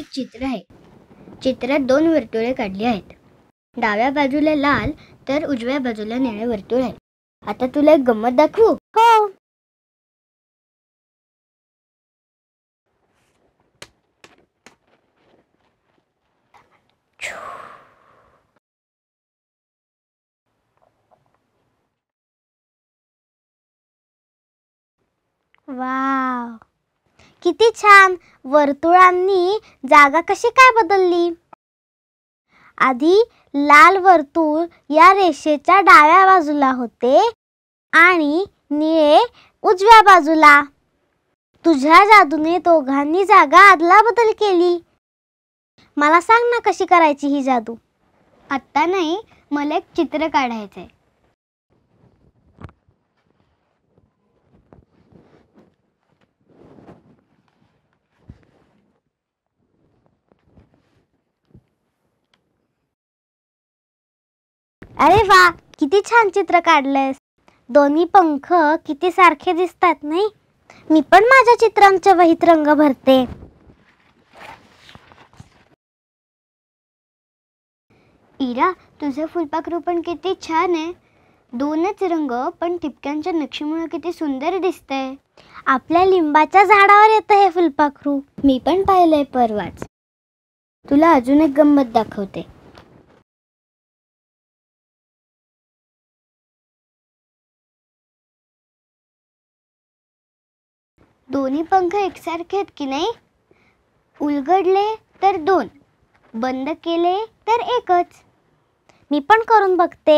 एक चित्र आहे चित्रात दोन वर्तुळे काढली आहेत डाव्या बाजूला लाल तर उजव्या बाजूला निळे वर्तुळ आहे आता तुला एक गंमत दाखवू हो वाव किती छान वर्तुळांनी जागा कशी काय बदलली आधी लाल वर्तुळ या रेषेच्या डाव्या बाजूला होते आणि निळे उजव्या बाजूला तुझ्या जादूने दोघांनी जागा आदला बदल केली मला सांग ना कशी करायची ही जादू आत्ता नाही मला एक चित्र काढायचंय अरे वा किती छान चित्र काढलंयस दोन्ही पंख किती सारखे दिसतात नाही मी पण माझ्या चित्रांच्या वहीत रंग भरते इरा तुझं फुलपाखरू पण किती छान आहे दोनच रंग पण ठिपक्यांच्या नक्षीमुळे किती सुंदर दिसतंय आपल्या लिंबाच्या झाडावर येतं हे फुलपाखरू मी पण पाहिलंय परवाच तुला अजून एक गंमत दाखवते दोन्ही पंख एकसारखे आहेत की नाही उलगडले तर दोन बंद केले तर एकच मी पण करून बघते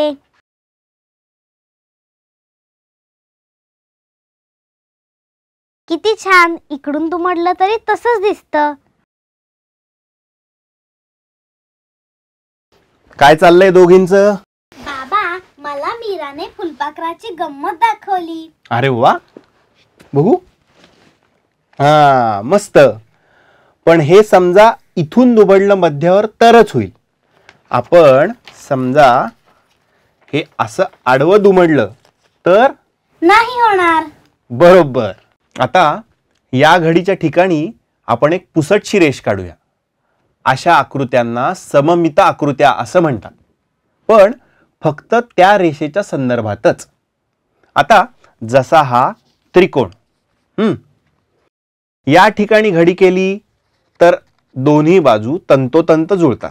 किती छान इकडून दुमडलं तरी तसंच दिसतं काय चाललंय दोघींच बाबा मला मीराने फुलपाखराची गंमत दाखवली अरे वा बघू हा मस्त पण हे समजा इथून दुबडलं मध्यावर तरच होईल आपण समजा हे असं आडवं दुमडलं तर नाही होणार बरोबर आता या घडीच्या ठिकाणी आपण एक पुसटशी रेष काढूया अशा आकृत्यांना सममित आकृत्या असं म्हणतात पण फक्त त्या रेषेच्या संदर्भातच आता जसा हा त्रिकोण या ठिकाणी घडी केली तर दोन्ही बाजू तंतोतंत जुळतात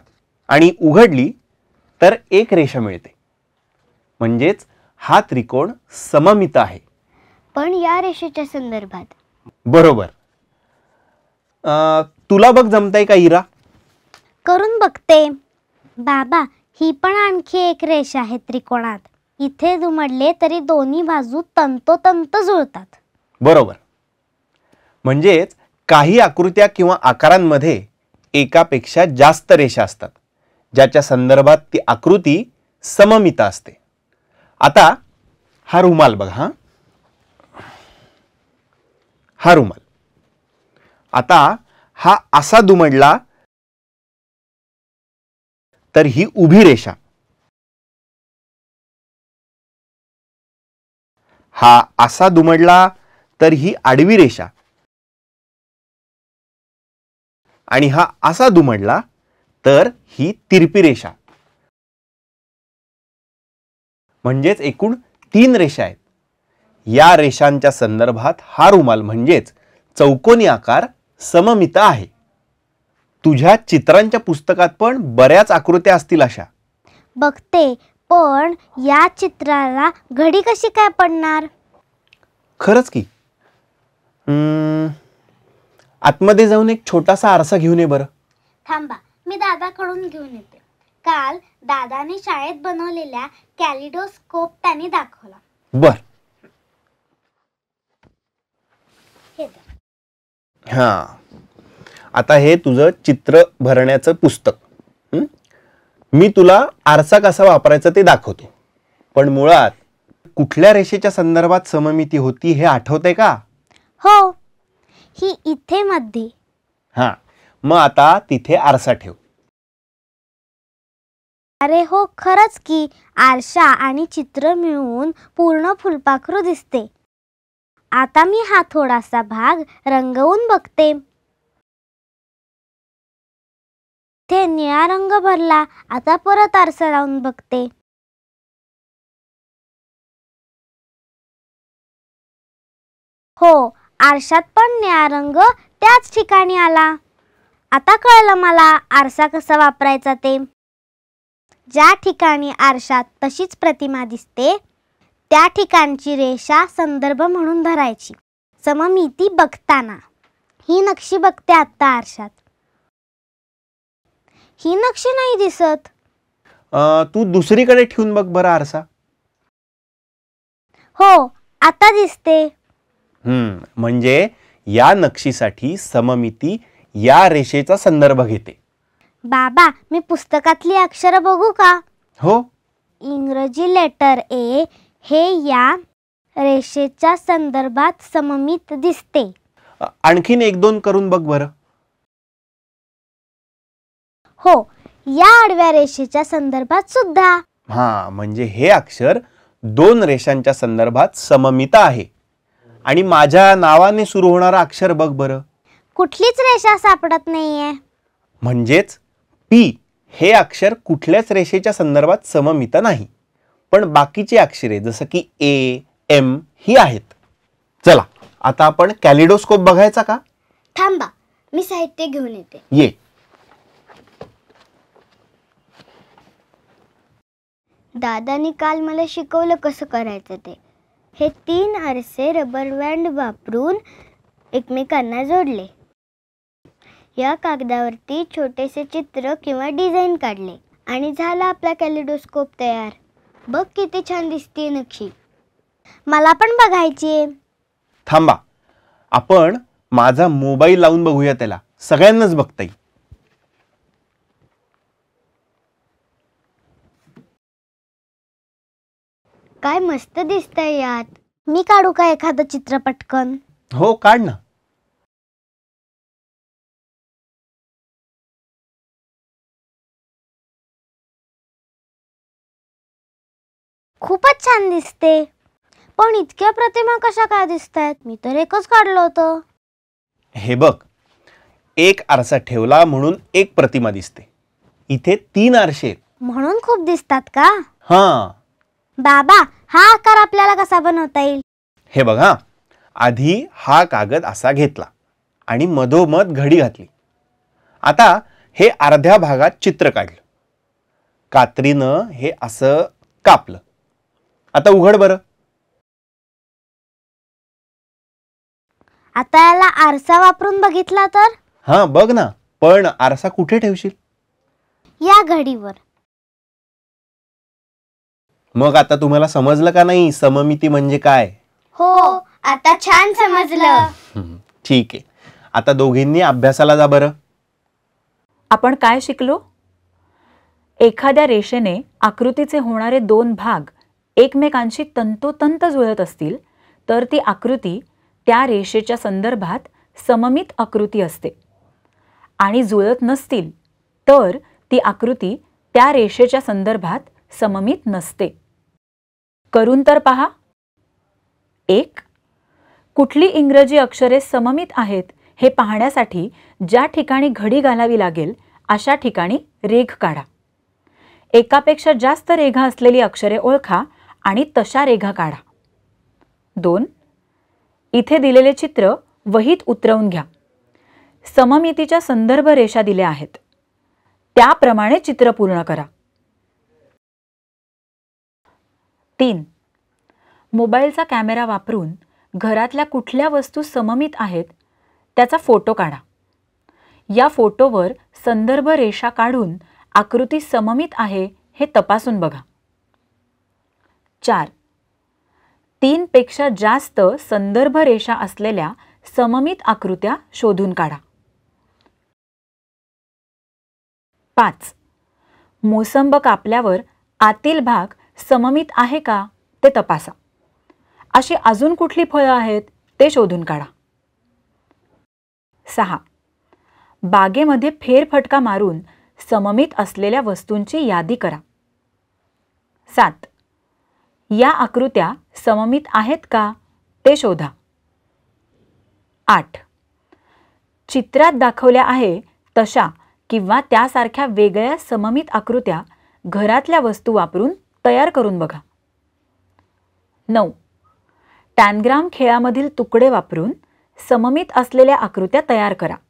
आणि उघडली तर एक रेषा मिळते म्हणजेच हा त्रिकोण सममित आहे पण या रेषेच्या संदर्भात बरोबर तुला बघ जमतय का इरा करून बघते बाबा ही पण आणखी एक रेषा आहे त्रिकोणात इथे दुमडले तरी दोन्ही बाजू तंतोतंत जुळतात बरोबर म्हणजेच काही आकृत्या किंवा आकारांमध्ये एकापेक्षा जास्त रेषा असतात ज्याच्या संदर्भात ती आकृती सममिता असते आता हा रुमाल बघा हा हा रुमाल आता हा असा दुमडला तर ही उभी रेषा हा असा दुमडला तर ही आडवी रेषा आणि हा असा दुमडला तर ही तिरपी रेषा म्हणजेच एकूण तीन रेषा आहेत या रेषांच्या संदर्भात हा रुमाल म्हणजेच चौकोनी आकार सममित आहे तुझ्या चित्रांच्या पुस्तकात पण बऱ्याच आकृत्या असतील अशा बघते पण या चित्राला घडी कशी काय पडणार खरंच की आतमध्ये जाऊन एक छोटासा आरसा घेऊन ये बरं थांबा मी दादाकडून घेऊन येते काल दादाने शाळेत बनवलेल्या कॅलिडोस्कोप त्याने दाखवला बर हा आता हे तुझं चित्र भरण्याचं पुस्तक मी तुला आरसा कसा वापरायचा ते दाखवतो पण मुळात कुठल्या रेषेच्या संदर्भात सममिती होती हे आठवतंय का हो ही इथे मध्ये हा मग आता तिथे आरसा ठेव अरे हो खरच की आरसा आणि चित्र मिळून पूर्ण फुलपाखरू दिसते आता मी हा थोडासा भाग रंगवून बघते ते निळा रंग भरला आता परत आरसा लावून बघते हो आरशात पण निळा रंग त्याच ठिकाणी आला आता कळलं मला आरसा कसा वापरायचा ते ज्या ठिकाणी आरशात तशीच प्रतिमा दिसते त्या ठिकाणची रेषा संदर्भ म्हणून धरायची ती बघताना ही नक्षी बघते आता आरशात ही नक्षी नाही दिसत तू दुसरीकडे ठेवून बघ बर आरसा हो आता दिसते म्हणजे या नक्षीसाठी सममिती या रेषेचा संदर्भ घेते बाबा मी पुस्तकातली अक्षर बघू का हो इंग्रजी लेटर ए हे या रेषेच्या संदर्भात सममित दिसते आणखीन एक दोन करून बघ बर हो या आडव्या रेषेच्या संदर्भात सुद्धा हा म्हणजे हे अक्षर दोन रेषांच्या संदर्भात सममित आहे आणि माझ्या नावाने सुरू होणारा अक्षर बघ बर कुठलीच रेषा सापडत नाहीये म्हणजेच पी हे अक्षर कुठल्याच रेषेच्या संदर्भात सममित नाही पण बाकीची अक्षरे जसं की ए एम ही आहेत चला आता आपण कॅलिडोस्कोप बघायचा का थांबा मी साहित्य घेऊन येते ये दादानी काल मला शिकवलं कसं करायचं ते हे तीन आरसे रबर बँड वापरून एकमेकांना जोडले या कागदावरती छोटेसे चित्र किंवा डिझाईन काढले आणि झाला आपला कॅलिडोस्कोप तयार बघ किती छान दिसते नक्षी मला पण बघायची थांबा आपण माझा मोबाईल लावून बघूया त्याला सगळ्यांनाच बघता येईल काय मस्त दिसतंय यात मी काढू का एखाद चित्र हो काढ ना खूपच छान दिसते पण इतक्या प्रतिमा कशा काय दिसतायत मी तर एकच काढलो होत हे बघ एक आरसा ठेवला म्हणून एक प्रतिमा दिसते इथे तीन आरसे म्हणून खूप दिसतात का हा बाबा हा आकार आपल्याला कसा बनवता येईल हे बघा आधी हा कागद असा घेतला आणि मधोमध घडी घातली आता हे अर्ध्या भागात चित्र काढलं कात्रीनं हे असं कापलं आता उघड बरं आता याला आरसा वापरून बघितला तर हा बघ ना पण आरसा कुठे ठेवशील या घडीवर मग आता तुम्हाला समजलं का नाही सममिती म्हणजे काय हो आता छान समजलं ठीक आहे आता दोघींनी अभ्यासाला जा बरं आपण काय शिकलो एखाद्या रेषेने आकृतीचे होणारे दोन भाग एकमेकांशी तंतोतंत जुळत असतील तर ती आकृती त्या रेषेच्या संदर्भात सममित आकृती असते आणि जुळत नसतील तर ती आकृती त्या रेषेच्या संदर्भात सममित नसते करून तर पहा एक कुठली इंग्रजी अक्षरे सममित आहेत हे पाहण्यासाठी ज्या ठिकाणी घडी घालावी लागेल अशा ठिकाणी रेघ काढा एकापेक्षा जास्त रेघा असलेली अक्षरे ओळखा आणि तशा रेघा काढा दोन इथे दिलेले चित्र वहीत उतरवून घ्या सममितीच्या संदर्भ रेषा दिल्या आहेत त्याप्रमाणे चित्र पूर्ण करा तीन मोबाईलचा कॅमेरा वापरून घरातल्या कुठल्या वस्तू सममित आहेत त्याचा फोटो काढा या फोटोवर संदर्भ रेषा काढून आकृती सममित आहे हे तपासून बघा चार पेक्षा जास्त संदर्भ रेषा असलेल्या सममित आकृत्या शोधून काढा पाच मोसंब कापल्यावर आतील भाग सममित आहे का ते तपासा अशी अजून कुठली फळं आहेत ते शोधून काढा सहा बागेमध्ये फेरफटका मारून सममित असलेल्या वस्तूंची यादी करा सात या आकृत्या सममित आहेत का ते शोधा आठ चित्रात दाखवल्या आहे तशा किंवा त्यासारख्या वेगळ्या सममित आकृत्या घरातल्या वस्तू वापरून तयार करून बघा नऊ टॅनग्राम खेळामधील तुकडे वापरून सममित असलेल्या आकृत्या तयार करा